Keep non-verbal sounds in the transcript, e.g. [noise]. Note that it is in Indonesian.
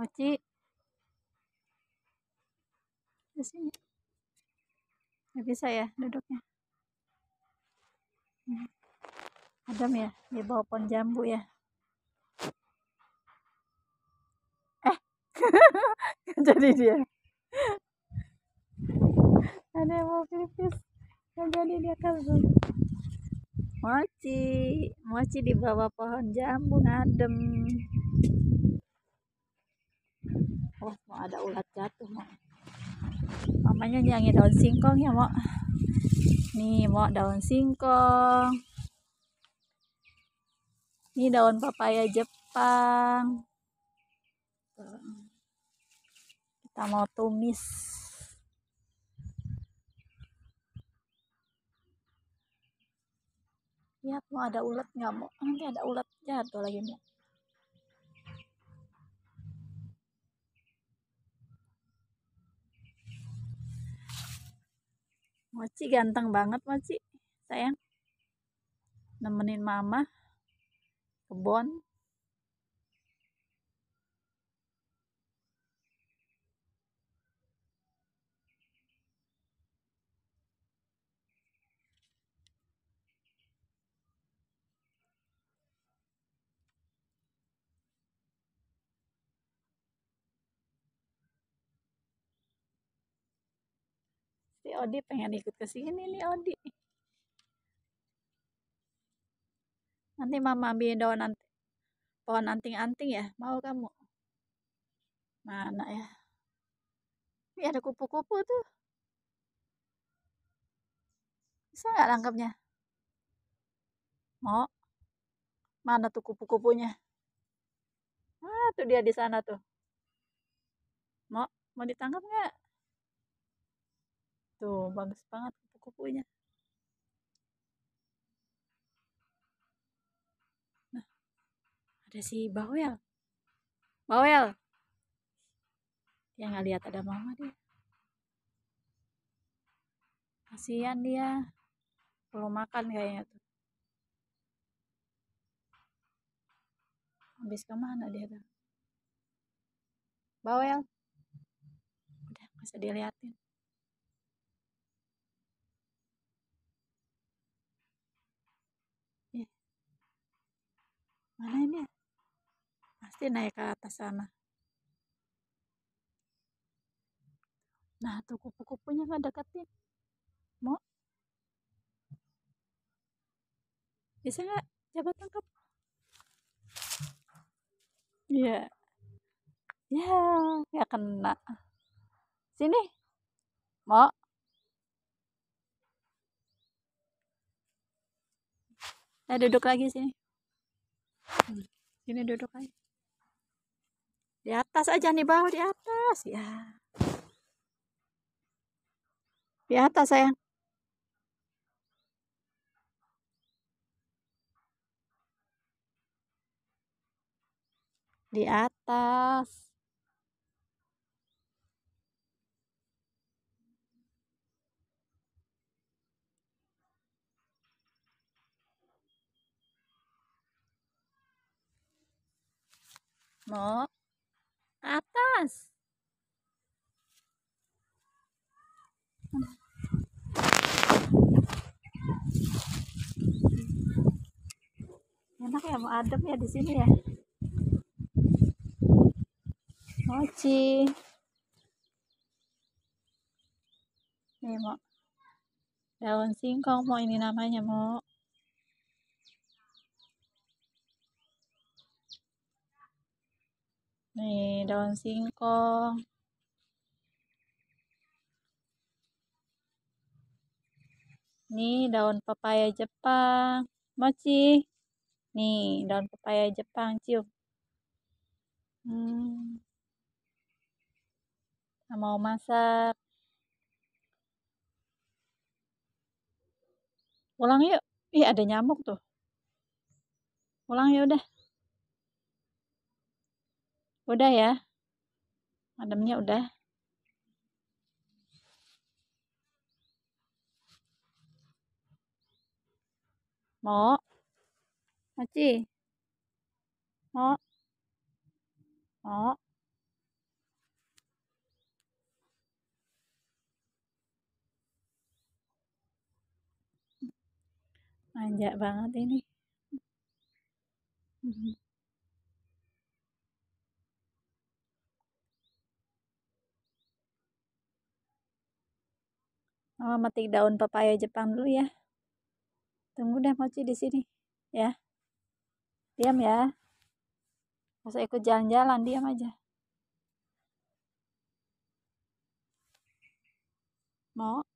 mochi di sini nggak bisa ya duduknya hmm. Adam ya di bawah pohon jambu ya eh [laughs] jadi dia ada yang mau pipis nggak jadi dia kabur mochi mochi di bawah pohon jambu ngadem oh mau ada ulat jatuh mau mamanya nyangi daun singkong ya mau nih mau daun singkong ini daun papaya Jepang kita mau tumis lihat mau ada ulat nggak mau nanti ada ulat jatuh lagi nih Mochi ganteng banget Mochi. sayang nemenin mama kebon Odi pengen ikut ke sini nih Odi nanti mama ambil daun nanti pohon anting-anting ya mau kamu mana ya ini ada kupu-kupu tuh bisa nggak tangkapnya mau mana tuh kupu-kupunya ah tuh dia di sana tuh mau mau ditangkap nggak Tuh, gitu, bagus banget kupu-kupunya. Nah, ada si Bawel. Bawel. yang nggak lihat ada mama dia. Kasihan dia. Belum makan kayaknya tuh. Habis kemana dia tuh? Bawel. Udah, bisa diliatin. mana ini pasti naik ke atas sana nah tuh kupu-kupunya nggak deketin mau bisa nggak coba tangkap Iya, iya, ya kena sini mau Nah, eh, duduk lagi sini. Hmm, ini duduk aja. Di atas aja nih bawah di atas ya. Di atas sayang. Di atas. mo atas. Enak ya, mau adem ya di sini ya. Mochi. Nih, mau daun singkong mau ini namanya, mau. nih daun singkong nih daun pepaya Jepang mochi nih daun pepaya Jepang cium hmm. mau masak pulang yuk ih ada nyamuk tuh pulang yuk udah Udah ya. Adamnya udah. Mau? Maci? Mau? Mau? manja banget ini. Mm-hmm. Mama oh, metik daun pepaya Jepang dulu ya. Tunggu mau Mochi di sini ya. Diam ya. Masa ikut jalan-jalan diam aja. Mau